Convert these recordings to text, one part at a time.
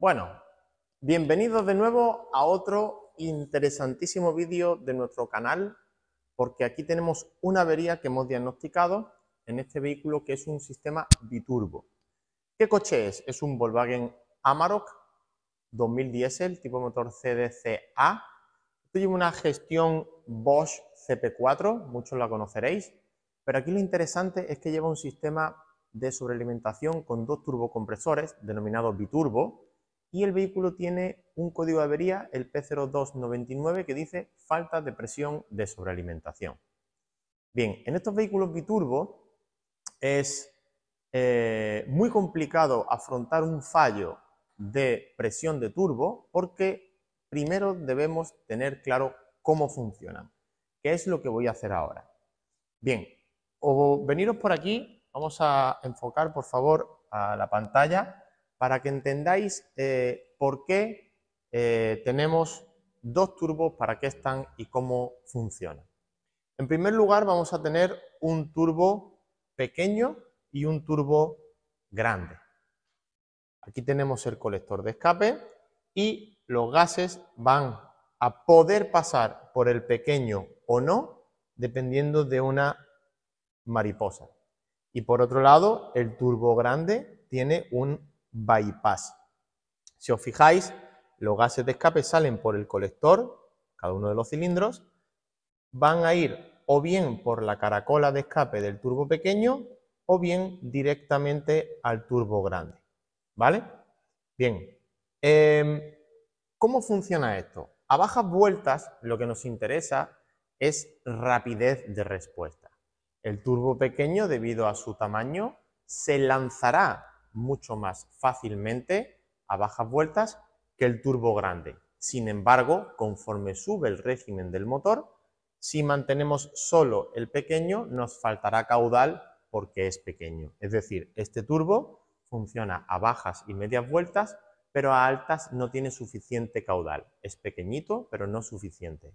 Bueno, bienvenidos de nuevo a otro interesantísimo vídeo de nuestro canal, porque aquí tenemos una avería que hemos diagnosticado en este vehículo que es un sistema biturbo. ¿Qué coche es? Es un Volkswagen Amarok 2010, el tipo motor CDCA. Esto lleva una gestión Bosch CP4, muchos la conoceréis, pero aquí lo interesante es que lleva un sistema de sobrealimentación con dos turbocompresores, denominado biturbo, y el vehículo tiene un código de avería, el P0299, que dice falta de presión de sobrealimentación. Bien, en estos vehículos biturbo es eh, muy complicado afrontar un fallo de presión de turbo porque primero debemos tener claro cómo funcionan, qué es lo que voy a hacer ahora. Bien, o veniros por aquí, vamos a enfocar por favor a la pantalla para que entendáis eh, por qué eh, tenemos dos turbos, para qué están y cómo funcionan. En primer lugar vamos a tener un turbo pequeño y un turbo grande. Aquí tenemos el colector de escape y los gases van a poder pasar por el pequeño o no, dependiendo de una mariposa. Y por otro lado, el turbo grande tiene un bypass. Si os fijáis, los gases de escape salen por el colector, cada uno de los cilindros, van a ir o bien por la caracola de escape del turbo pequeño o bien directamente al turbo grande. ¿Vale? Bien. Em, ¿Cómo funciona esto? A bajas vueltas lo que nos interesa es rapidez de respuesta. El turbo pequeño, debido a su tamaño, se lanzará mucho más fácilmente a bajas vueltas que el turbo grande. Sin embargo, conforme sube el régimen del motor, si mantenemos solo el pequeño, nos faltará caudal porque es pequeño. Es decir, este turbo funciona a bajas y medias vueltas, pero a altas no tiene suficiente caudal. Es pequeñito, pero no suficiente.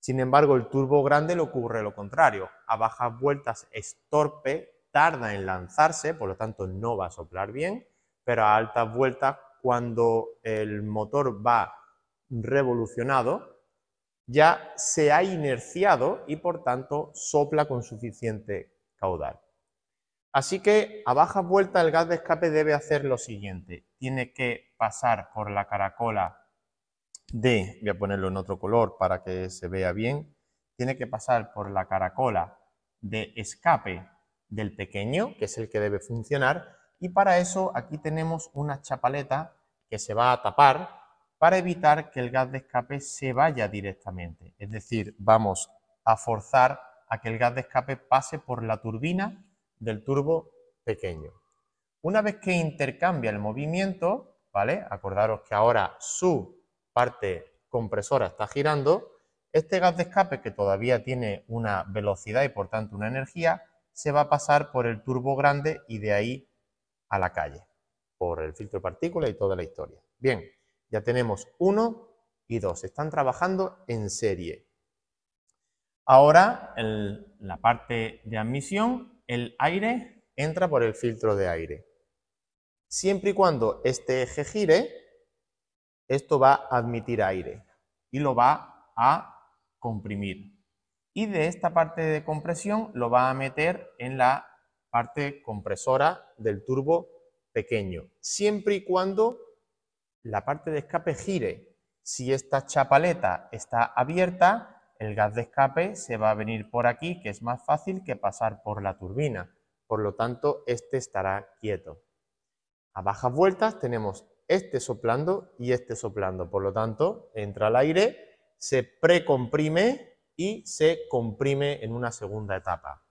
Sin embargo, el turbo grande le ocurre lo contrario. A bajas vueltas es torpe, tarda en lanzarse, por lo tanto no va a soplar bien, pero a altas vueltas, cuando el motor va revolucionado, ya se ha inerciado y por tanto sopla con suficiente caudal. Así que a bajas vueltas el gas de escape debe hacer lo siguiente. Tiene que pasar por la caracola de, voy a ponerlo en otro color para que se vea bien, tiene que pasar por la caracola de escape del pequeño, que es el que debe funcionar, y para eso aquí tenemos una chapaleta que se va a tapar para evitar que el gas de escape se vaya directamente. Es decir, vamos a forzar a que el gas de escape pase por la turbina del turbo pequeño. Una vez que intercambia el movimiento, ¿vale? Acordaros que ahora su parte compresora está girando, este gas de escape que todavía tiene una velocidad y por tanto una energía, se va a pasar por el turbo grande y de ahí a la calle, por el filtro de partícula y toda la historia. Bien, ya tenemos uno y dos, están trabajando en serie. Ahora, en la parte de admisión, el aire entra por el filtro de aire. Siempre y cuando este eje gire, esto va a admitir aire y lo va a comprimir y de esta parte de compresión lo va a meter en la parte compresora del turbo pequeño, siempre y cuando la parte de escape gire. Si esta chapaleta está abierta, el gas de escape se va a venir por aquí, que es más fácil que pasar por la turbina. Por lo tanto, este estará quieto. A bajas vueltas tenemos este soplando y este soplando. Por lo tanto, entra al aire, se precomprime y se comprime en una segunda etapa.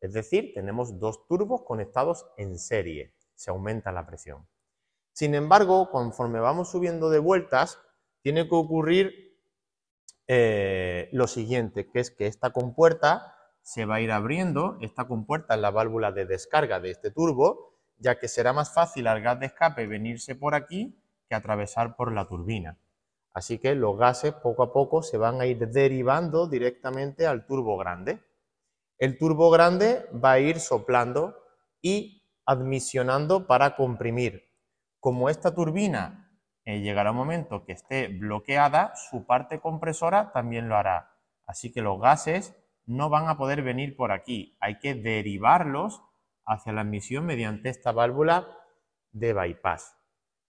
Es decir, tenemos dos turbos conectados en serie, se aumenta la presión. Sin embargo, conforme vamos subiendo de vueltas, tiene que ocurrir eh, lo siguiente, que es que esta compuerta se va a ir abriendo, esta compuerta es la válvula de descarga de este turbo, ya que será más fácil al gas de escape venirse por aquí que atravesar por la turbina. Así que los gases poco a poco se van a ir derivando directamente al turbo grande. El turbo grande va a ir soplando y admisionando para comprimir. Como esta turbina eh, llegará un momento que esté bloqueada, su parte compresora también lo hará. Así que los gases no van a poder venir por aquí. Hay que derivarlos hacia la admisión mediante esta válvula de bypass.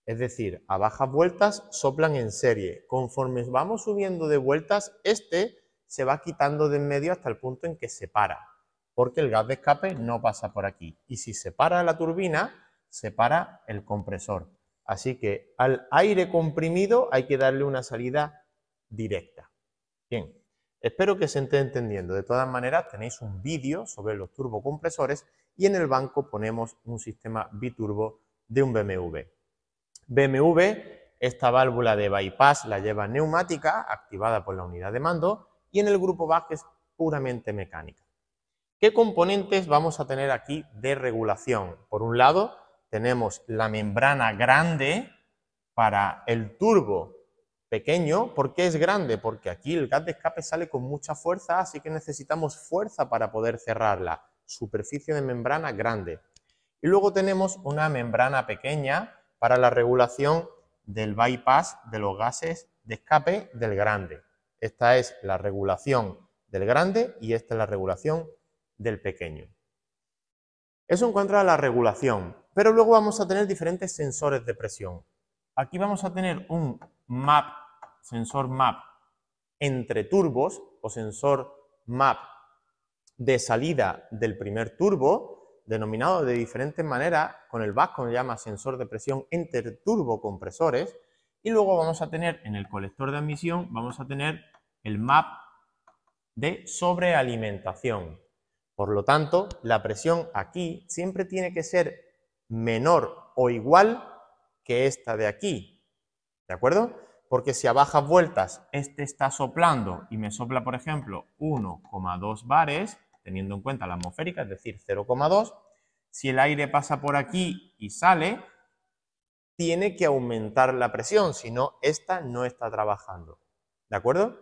Es decir, a bajas vueltas soplan en serie. Conforme vamos subiendo de vueltas, este se va quitando de en medio hasta el punto en que se para, porque el gas de escape no pasa por aquí. Y si se para la turbina, se para el compresor. Así que al aire comprimido hay que darle una salida directa. Bien, espero que se esté entendiendo. De todas maneras, tenéis un vídeo sobre los turbocompresores y en el banco ponemos un sistema biturbo de un BMW. BMW, esta válvula de bypass la lleva neumática, activada por la unidad de mando, y en el grupo BAG es puramente mecánica. ¿Qué componentes vamos a tener aquí de regulación? Por un lado, tenemos la membrana grande para el turbo pequeño. ¿Por qué es grande? Porque aquí el gas de escape sale con mucha fuerza, así que necesitamos fuerza para poder cerrarla. Superficie de membrana grande. Y luego tenemos una membrana pequeña para la regulación del bypass de los gases de escape del grande. Esta es la regulación del grande y esta es la regulación del pequeño. Eso en cuanto a la regulación, pero luego vamos a tener diferentes sensores de presión. Aquí vamos a tener un map, sensor map entre turbos o sensor map de salida del primer turbo, denominado de diferentes maneras, con el vasco se llama sensor de presión interturbocompresores, y luego vamos a tener en el colector de admisión, vamos a tener el map de sobrealimentación. Por lo tanto, la presión aquí siempre tiene que ser menor o igual que esta de aquí, ¿de acuerdo? Porque si a bajas vueltas este está soplando y me sopla, por ejemplo, 1,2 bares, teniendo en cuenta la atmosférica, es decir, 0,2. Si el aire pasa por aquí y sale, tiene que aumentar la presión, si no, esta no está trabajando. ¿De acuerdo?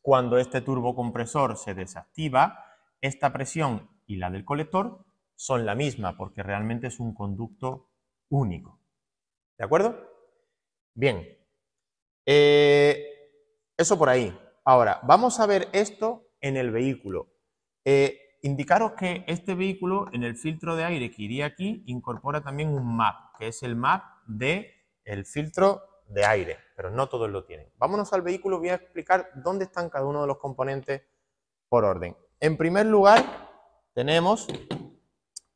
Cuando este turbocompresor se desactiva, esta presión y la del colector son la misma, porque realmente es un conducto único. ¿De acuerdo? Bien. Eh, eso por ahí. Ahora, vamos a ver esto en el vehículo. Eh, indicaros que este vehículo en el filtro de aire que iría aquí incorpora también un map, que es el map del el filtro de aire, pero no todos lo tienen. Vámonos al vehículo, voy a explicar dónde están cada uno de los componentes por orden. En primer lugar, tenemos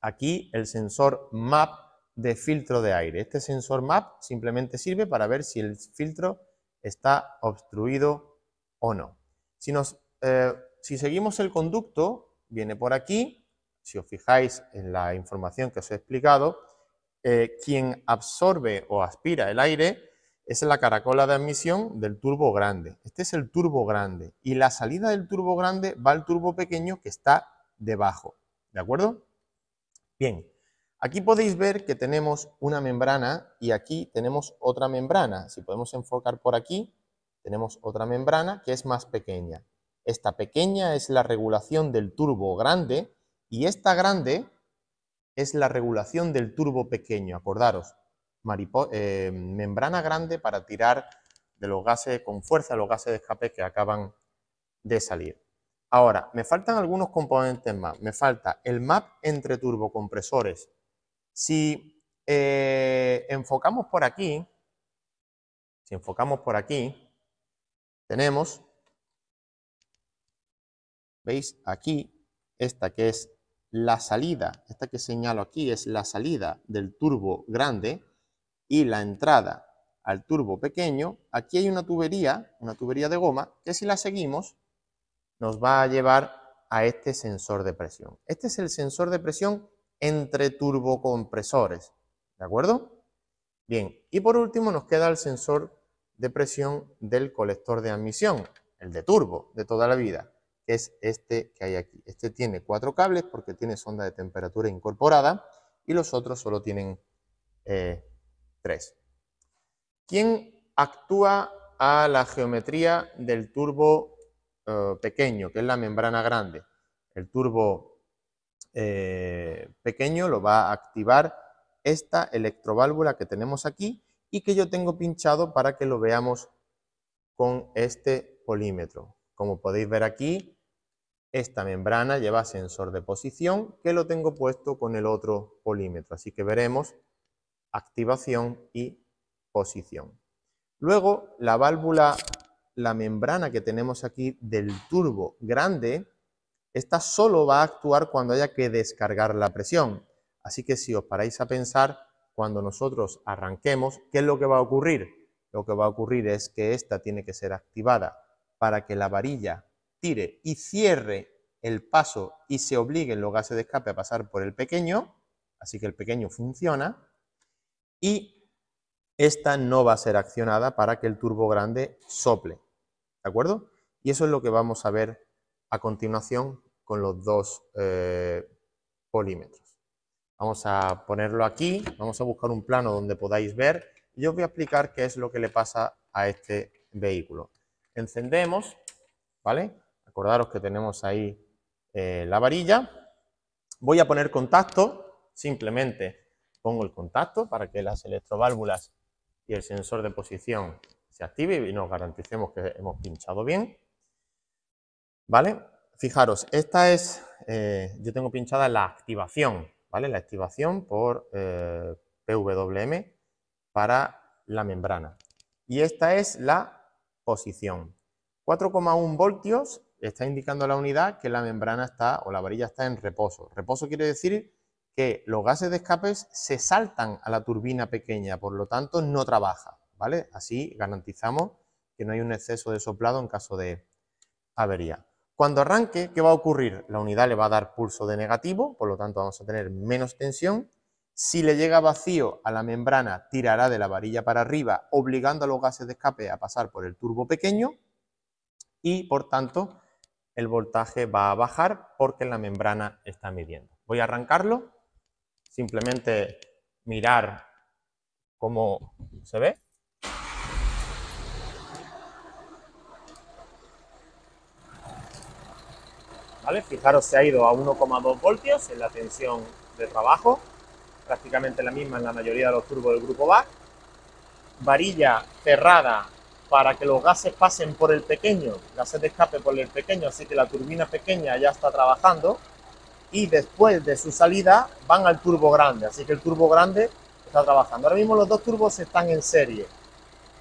aquí el sensor map de filtro de aire. Este sensor map simplemente sirve para ver si el filtro está obstruido o no. Si nos eh, si seguimos el conducto, viene por aquí, si os fijáis en la información que os he explicado, eh, quien absorbe o aspira el aire es la caracola de admisión del turbo grande. Este es el turbo grande y la salida del turbo grande va al turbo pequeño que está debajo. ¿De acuerdo? Bien, aquí podéis ver que tenemos una membrana y aquí tenemos otra membrana. Si podemos enfocar por aquí, tenemos otra membrana que es más pequeña. Esta pequeña es la regulación del turbo grande y esta grande es la regulación del turbo pequeño. Acordaros, eh, membrana grande para tirar de los gases con fuerza, los gases de escape que acaban de salir. Ahora, me faltan algunos componentes más. Me falta el map entre turbocompresores. Si eh, enfocamos por aquí, si enfocamos por aquí, tenemos ¿Veis? Aquí, esta que es la salida, esta que señalo aquí es la salida del turbo grande y la entrada al turbo pequeño. Aquí hay una tubería, una tubería de goma, que si la seguimos nos va a llevar a este sensor de presión. Este es el sensor de presión entre turbocompresores, ¿de acuerdo? Bien, y por último nos queda el sensor de presión del colector de admisión, el de turbo de toda la vida es este que hay aquí. Este tiene cuatro cables porque tiene sonda de temperatura incorporada y los otros solo tienen eh, tres. ¿Quién actúa a la geometría del turbo eh, pequeño, que es la membrana grande? El turbo eh, pequeño lo va a activar esta electroválvula que tenemos aquí y que yo tengo pinchado para que lo veamos con este polímetro. Como podéis ver aquí, esta membrana lleva sensor de posición que lo tengo puesto con el otro polímetro, así que veremos activación y posición. Luego la válvula, la membrana que tenemos aquí del turbo grande, esta solo va a actuar cuando haya que descargar la presión. Así que si os paráis a pensar, cuando nosotros arranquemos, ¿qué es lo que va a ocurrir? Lo que va a ocurrir es que esta tiene que ser activada para que la varilla tire y cierre el paso y se obliguen los gases de escape a pasar por el pequeño, así que el pequeño funciona, y esta no va a ser accionada para que el turbo grande sople, ¿de acuerdo? Y eso es lo que vamos a ver a continuación con los dos eh, polímetros. Vamos a ponerlo aquí, vamos a buscar un plano donde podáis ver y os voy a explicar qué es lo que le pasa a este vehículo. Encendemos, ¿vale? Recordaros que tenemos ahí eh, la varilla. Voy a poner contacto, simplemente pongo el contacto para que las electroválvulas y el sensor de posición se active y nos garanticemos que hemos pinchado bien. Fijaros, esta es, eh, yo tengo pinchada la activación, ¿vale? La activación por eh, PWM para la membrana. Y esta es la posición. 4,1 voltios está indicando a la unidad que la membrana está o la varilla está en reposo. Reposo quiere decir que los gases de escape se saltan a la turbina pequeña, por lo tanto no trabaja, ¿vale? Así garantizamos que no hay un exceso de soplado en caso de avería. Cuando arranque, ¿qué va a ocurrir? La unidad le va a dar pulso de negativo, por lo tanto vamos a tener menos tensión. Si le llega vacío a la membrana, tirará de la varilla para arriba, obligando a los gases de escape a pasar por el turbo pequeño y, por tanto, el voltaje va a bajar porque la membrana está midiendo. Voy a arrancarlo, simplemente mirar cómo se ve. Fijaros, se ha ido a 1,2 voltios en la tensión de trabajo, prácticamente la misma en la mayoría de los turbos del grupo BAC. Varilla cerrada para que los gases pasen por el pequeño, gases de escape por el pequeño, así que la turbina pequeña ya está trabajando y después de su salida van al turbo grande, así que el turbo grande está trabajando. Ahora mismo los dos turbos están en serie.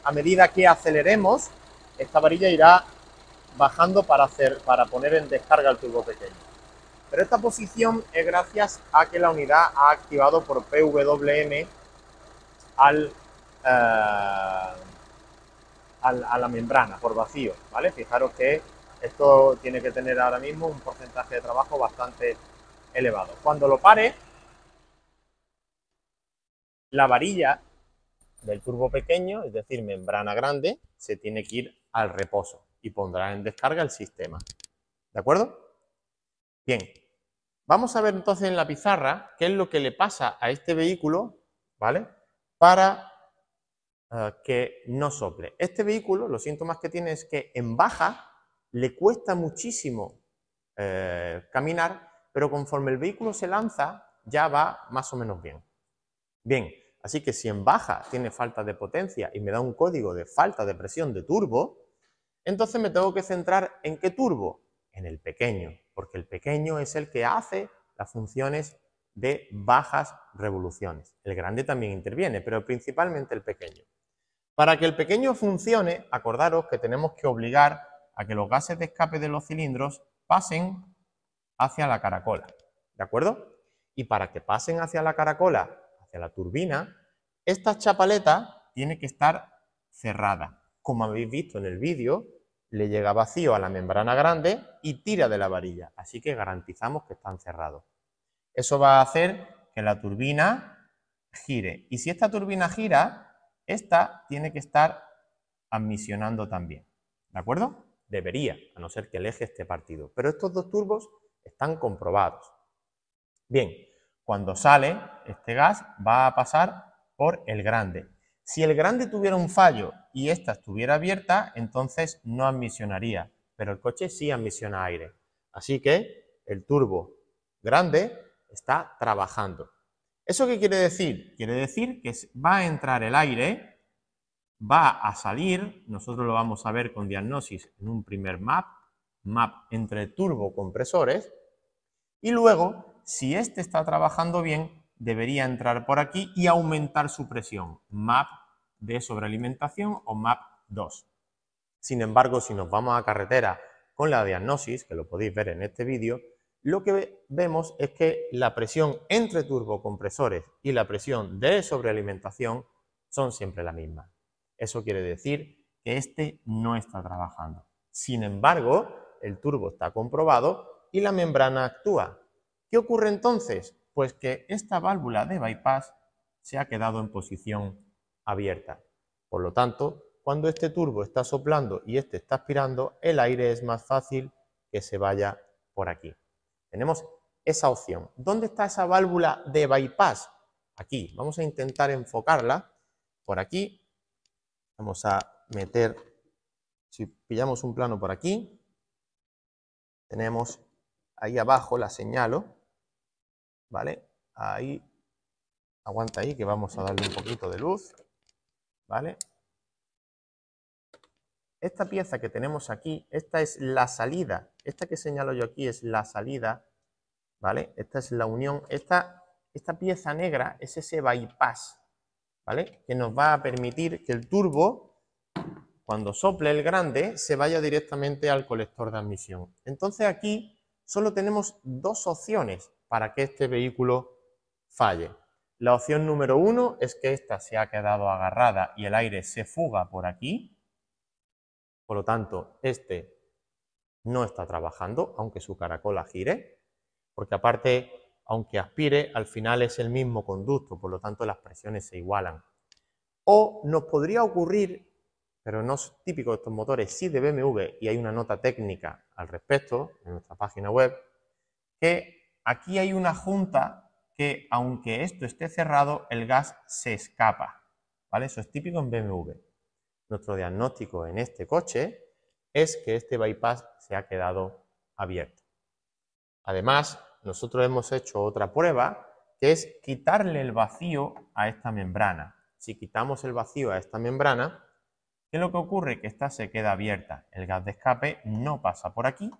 A medida que aceleremos, esta varilla irá bajando para, hacer, para poner en descarga el turbo pequeño. Pero esta posición es gracias a que la unidad ha activado por PWM al... Eh, a la, membrana por vacío, ¿vale? Fijaros que esto tiene que tener ahora mismo un porcentaje de trabajo bastante elevado. Cuando lo pare, la varilla del turbo pequeño, es decir, membrana grande, se tiene que ir al reposo y pondrá en descarga el sistema. ¿De acuerdo? Bien, vamos a ver entonces en la pizarra qué es lo que le pasa a este vehículo, ¿vale? Para Ah, que no sople. Este vehículo, los síntomas que tiene es que en baja le cuesta muchísimo eh, caminar, pero conforme el vehículo se lanza ya va más o menos bien. Bien, así que si en baja tiene falta de potencia y me da un código de falta de presión de turbo, entonces me tengo que centrar en qué turbo, en el pequeño, porque el pequeño es el que hace las funciones de bajas revoluciones. El grande también interviene, pero principalmente el pequeño. Para que el pequeño funcione, acordaros que tenemos que obligar a que los gases de escape de los cilindros pasen hacia la caracola, ¿de acuerdo? Y para que pasen hacia la caracola, hacia la turbina, esta chapaleta tiene que estar cerrada. Como habéis visto en el vídeo, le llega vacío a la membrana grande y tira de la varilla, así que garantizamos que están cerrados. Eso va a hacer que la turbina gire. Y si esta turbina gira, esta tiene que estar admisionando también. ¿De acuerdo? Debería, a no ser que el eje esté partido. Pero estos dos turbos están comprobados. Bien, cuando sale este gas va a pasar por el grande. Si el grande tuviera un fallo y esta estuviera abierta, entonces no admisionaría, pero el coche sí admisiona aire. Así que el turbo grande está trabajando. ¿Eso qué quiere decir? Quiere decir que va a entrar el aire, va a salir, nosotros lo vamos a ver con diagnosis en un primer map, map entre turbocompresores, y luego, si este está trabajando bien, debería entrar por aquí y aumentar su presión, map de sobrealimentación o map 2. Sin embargo, si nos vamos a carretera con la diagnosis, que lo podéis ver en este vídeo, lo que vemos es que la presión entre turbocompresores y la presión de sobrealimentación son siempre la misma. Eso quiere decir que este no está trabajando. Sin embargo, el turbo está comprobado y la membrana actúa. ¿Qué ocurre entonces? Pues que esta válvula de bypass se ha quedado en posición abierta. Por lo tanto, cuando este turbo está soplando y este está aspirando, el aire es más fácil que se vaya por aquí. Tenemos esa opción. ¿Dónde está esa válvula de bypass? Aquí. Vamos a intentar enfocarla por aquí. Vamos a meter, si pillamos un plano por aquí, tenemos ahí abajo, la señalo, ¿vale? Ahí, aguanta ahí que vamos a darle un poquito de luz, ¿vale? Esta pieza que tenemos aquí, esta es la salida. Esta que señalo yo aquí es la salida, ¿vale? Esta es la unión. Esta, esta pieza negra es ese bypass, ¿vale? Que nos va a permitir que el turbo, cuando sople el grande, se vaya directamente al colector de admisión. Entonces aquí solo tenemos dos opciones para que este vehículo falle. La opción número uno es que esta se ha quedado agarrada y el aire se fuga por aquí, por lo tanto, este no está trabajando, aunque su caracola gire, porque aparte, aunque aspire, al final es el mismo conducto, por lo tanto las presiones se igualan. O nos podría ocurrir, pero no es típico de estos motores, sí de BMW, y hay una nota técnica al respecto en nuestra página web, que aquí hay una junta que aunque esto esté cerrado, el gas se escapa. ¿Vale? Eso es típico en BMW nuestro diagnóstico en este coche es que este bypass se ha quedado abierto. Además, nosotros hemos hecho otra prueba que es quitarle el vacío a esta membrana. Si quitamos el vacío a esta membrana, ¿qué es lo que ocurre? Que esta se queda abierta. El gas de escape no pasa por aquí,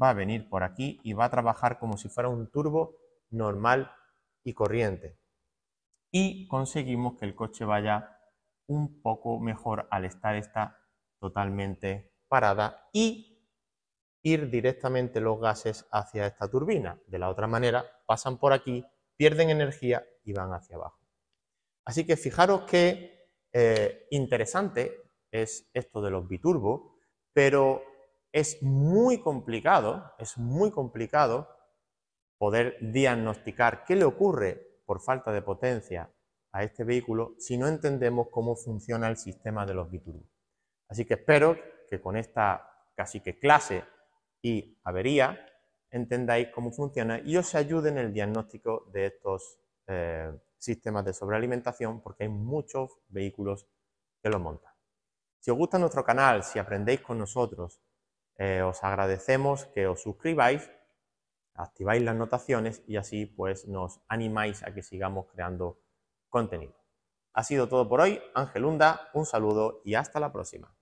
va a venir por aquí y va a trabajar como si fuera un turbo normal y corriente. Y conseguimos que el coche vaya un poco mejor al estar esta totalmente parada y ir directamente los gases hacia esta turbina. De la otra manera, pasan por aquí, pierden energía y van hacia abajo. Así que fijaros que eh, interesante es esto de los biturbos, pero es muy complicado, es muy complicado poder diagnosticar qué le ocurre por falta de potencia a este vehículo si no entendemos cómo funciona el sistema de los biturbo. Así que espero que con esta casi que clase y avería entendáis cómo funciona y os ayude en el diagnóstico de estos eh, sistemas de sobrealimentación porque hay muchos vehículos que lo montan. Si os gusta nuestro canal, si aprendéis con nosotros, eh, os agradecemos que os suscribáis, activáis las notaciones y así pues nos animáis a que sigamos creando contenido. Ha sido todo por hoy. Ángel un saludo y hasta la próxima.